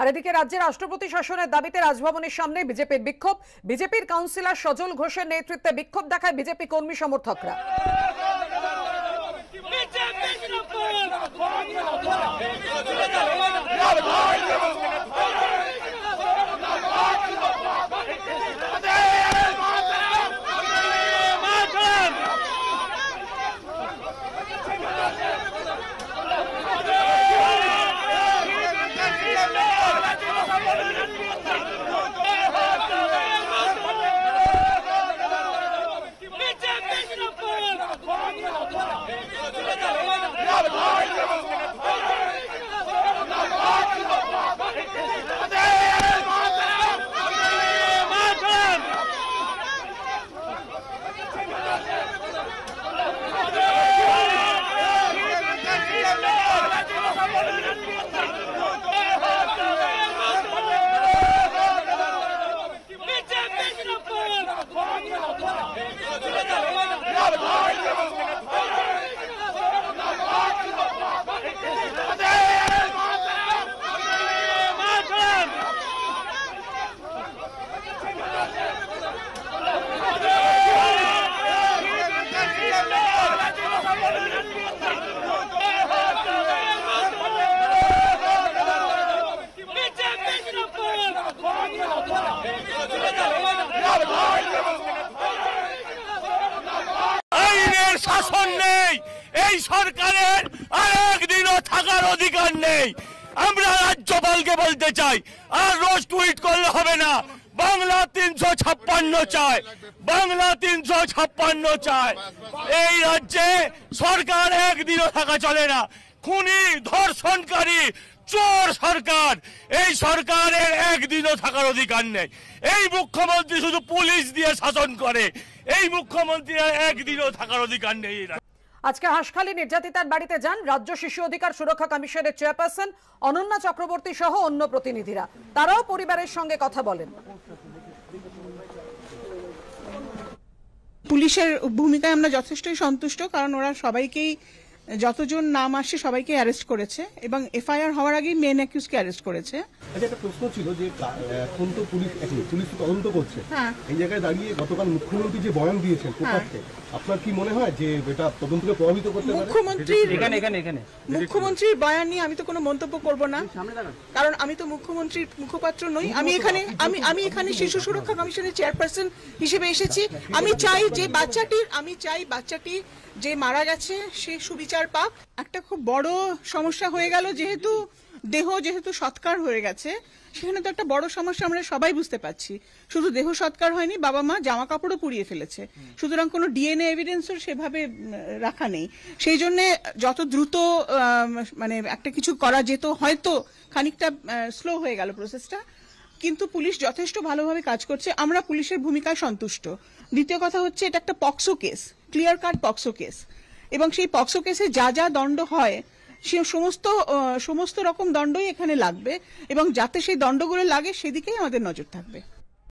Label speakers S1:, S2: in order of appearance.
S1: আর এদিকে রাজ্যের রাষ্ট্রপতি শাসনের দাবিতে রাজভবনের সামনে বিজেপির বিক্ষোভ বিজেপির কাউন্সিলর সজল ঘোষের নেতৃত্বে বিক্ষোভ দেখায় বিজেপি কর্মী সমর্থকরা
S2: এই সরকারের আরেকদিনও থাকার অধিকার নেই আমরা রাজ্যপালকে বলতে চাই আর রোজ টুইট করলে হবে না বাংলা তিনশো ছাপ্পান্ন চায় বাংলা তিনশো ছাপ্পান্ন চায় এই রাজ্যে সরকার একদিনও থাকা চলে না খুনি ধর্ষণকারী চোর সরকার এই সরকারের একদিনও থাকার অধিকার নেই এই মুখ্যমন্ত্রী শুধু পুলিশ দিয়ে শাসন করে এই মুখ্যমন্ত্রী একদিনও থাকার অধিকার নেই
S1: আজকে হাসখালি নির্যাতিতার বাড়িতে যান রাজ্য শিশু অধিকার সুরক্ষা কমিশনের চেয়ারপারসন অনন্যা চক্রবর্তী সহ অন্য প্রতিনিধিরা তারাও পরিবারের সঙ্গে কথা বলেন পুলিশের ভূমিকায় আমরা যথেষ্টই সন্তুষ্ট
S3: কারণ ওরা সবাইকেই যতজন নাম আসে সবাইকে অ্যারেস্ট করেছে এবং এফআইআর হওয়ার আগেই মেন অ্যাকিউজকে অ্যারেস্ট করেছে
S2: আচ্ছা একটা প্রশ্ন ছিল যে এখন তো পুলিশ পুলিশ তদন্ত করছে হ্যাঁ। এই জায়গায় দাঁড়িয়ে গতকাল মুখ্যমন্ত্রী যে বয়ান দিয়েছেন প্রকাশ্যে হ্যাঁ। আপনার কি মনে হয় যে এটা তদন্তকে প্রভাবিত করতে পারে মুখ্যমন্ত্রী এখানে এখানে এখানে মুখ্যমন্ত্রীর
S3: বয়ান নিয়ে আমি তো কোনো মন্তব্য করব না কারণ আমি তো মুখ্যমন্ত্রীর মুখপাত্র নই আমি এখানে আমি আমি এখানে শিশু সুরক্ষা কমিশনের চেয়ারপারসন হিসেবে এসেছি আমি চাই যে বাচ্চাটির আমি চাই বাচ্চাটি যে মারা গেছে সে সুবিচার বিচার পাক একটা খুব বড় সমস্যা হয়ে গেল যেহেতু দেহ যেহেতু সৎকার হয়ে গেছে সেখানে তো একটা বড় সমস্যা আমরা সবাই বুঝতে পারছি শুধু দেহ সৎকার হয়নি বাবা মা জামা কাপড়ও পুড়িয়ে ফেলেছে সুতরাং কোনো ডিএনএ এভিডেন্সও সেভাবে রাখা নেই সেই জন্য যত দ্রুত মানে একটা কিছু করা যেত হয়তো খানিকটা স্লো হয়ে গেল প্রসেসটা কিন্তু পুলিশ যথেষ্ট ভালোভাবে কাজ করছে আমরা পুলিশের ভূমিকায় সন্তুষ্ট দ্বিতীয় কথা হচ্ছে এটা একটা POCSO case clear cut POCSO case এবং সেই পক্সো কেসে যা যা দণ্ড হয় সে সমস্ত সমস্ত রকম দণ্ডই এখানে লাগবে এবং যাতে সেই দণ্ডগুলো লাগে সেদিকেই আমাদের নজর থাকবে